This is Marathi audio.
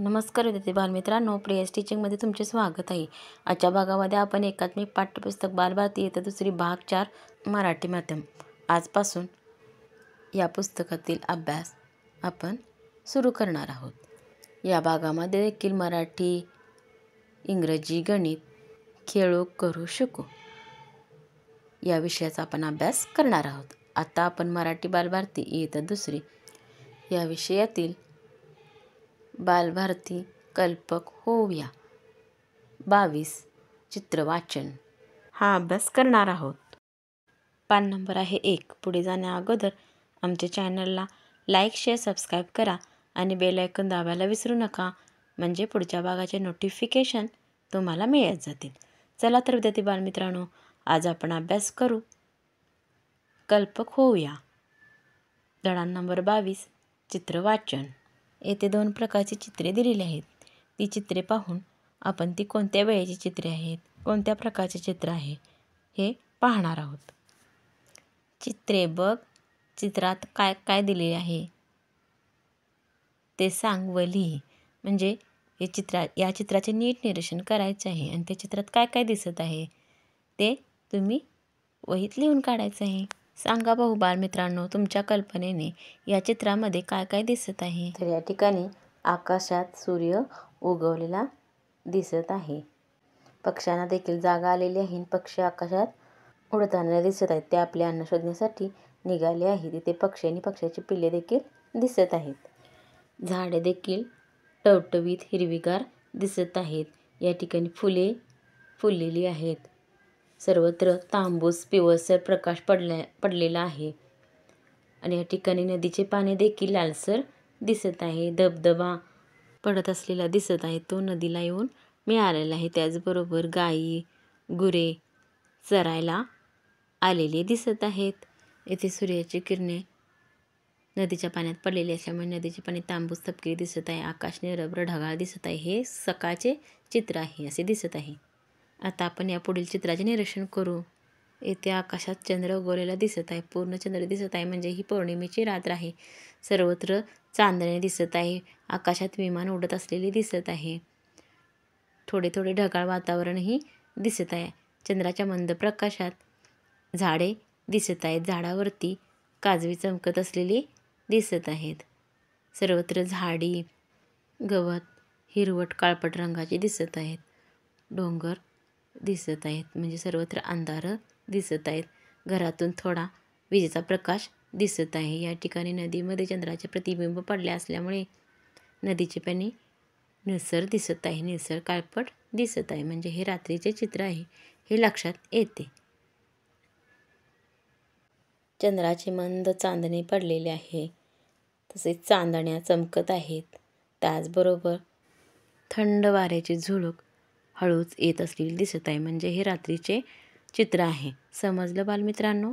नमस्कार विद्यार्थी बालमित्रांनो प्रेयस टीचिंगमध्ये तुमचे स्वागत आहे आजच्या भागामध्ये आपण एकात्मिक पाठ्यपुस्तक बालभारती येतं दुसरी भाग चार मराठी माध्यम आजपासून या पुस्तकातील अभ्यास आपण सुरू करणार आहोत या भागामध्ये देखील मराठी इंग्रजी गणित खेळो करू शकू या विषयाचा आपण अभ्यास करणार आहोत आता आपण मराठी बालभारती येतं दुसरी या विषयातील बालभारती कल्पक होऊया बावीस चित्रवाचन हा अभ्यास करणार आहोत पान नंबर आहे एक पुढे जाण्या अगोदर आमच्या चॅनलला लाईक शेअर सबस्क्राईब करा आणि बेलायकन दाबायला विसरू नका म्हणजे पुढच्या भागाचे नोटिफिकेशन तुम्हाला मिळत जातील चला तर विद्यार्थी बालमित्रांनो आज आपण अभ्यास करू कल्पक होऊया धडा नंबर बावीस चित्रवाचन येथे दोन प्रकारची चित्रे दिलेली आहेत ती चित्रे पाहून आपण ती कोणत्या वेळेची चित्रे आहेत कोणत्या प्रकारचे चित्र आहे हे पाहणार आहोत चित्रे बघ चित्रात काय काय दिले आहे ते सांग व लिही म्हणजे हे चित्रा या चित्राचे नीट निरीक्षण करायचे आहे आणि त्या चित्रात काय काय दिसत आहे ते तुम्ही वहीत लिहून काढायचं आहे सांगा भाऊ बालमित्रांनो तुमच्या कल्पनेने या चित्रामध्ये काय काय दिसत आहे तर या ठिकाणी आकाशात सूर्य उगवलेला दिसत आहे पक्ष्यांना देखील जागा आलेली आहे पक्षी आकाशात उडताना दिसत आहेत ते आपले अन्न शोधण्यासाठी निघाले आहेत तिथे पक्षी आणि पक्ष्याची पिल्ले देखील दिसत आहेत झाडे देखील टवटवीत हिरवीगार दिसत आहेत या ठिकाणी फुले फुललेली आहेत सर्वत्र तांबूस पिवळसर प्रकाश पडल्या पडलेला आहे आणि या ठिकाणी नदीचे पाणी देखील लालसर दिसत आहे धबधबा पडत असलेला दिसत आहे तो नदीला येऊन मिळालेला आहे त्याचबरोबर गायी गुरे चरायला आलेले दिसत आहेत येथे सूर्याची किरणे नदीच्या पाण्यात पडलेली असल्यामुळे नदीचे पाणी तांबूस तपकिरी दिसत आहे आकाश निरभ्र ढगाळ दिसत आहे हे सकाळचे चित्र आहे असे दिसत आहे आता आपण या पुढील चित्राचे निरीक्षण करू येथे आकाशात चंद्र उगवलेला दिसत आहे पूर्ण चंद्र दिसत आहे म्हणजे ही पौर्णिमेची रात्र आहे सर्वत्र चांदणे दिसत आहे आकाशात विमान उडत असलेले दिसत आहे थोडे थोडे ढगाळ वातावरणही दिसत आहे चंद्राच्या मंद प्रकाशात झाडे दिसत आहेत झाडावरती काजवी चमकत असलेली दिसत आहेत सर्वत्र झाडी गवत हिरवट काळपट रंगाची दिसत आहेत डोंगर दिसत आहेत म्हणजे सर्वत्र अंधार दिसत आहेत घरातून थोडा विजेचा प्रकाश दिसत आहे या ठिकाणी नदीमध्ये चंद्राचे प्रतिबिंब पडले असल्यामुळे नदीचे पाणी निसर दिसत आहे निसर काळपट दिसत आहे म्हणजे हे रात्रीचे चित्र आहे हे लक्षात येते चंद्राचे मंद चांदणे पडलेले आहे तसेच चांदण्या चमकत आहेत त्याचबरोबर थंड वाऱ्याची झुळूक हळूच येत असलेली दिसत आहे म्हणजे हे रात्रीचे चित्र आहे समजलं बालमित्रांनो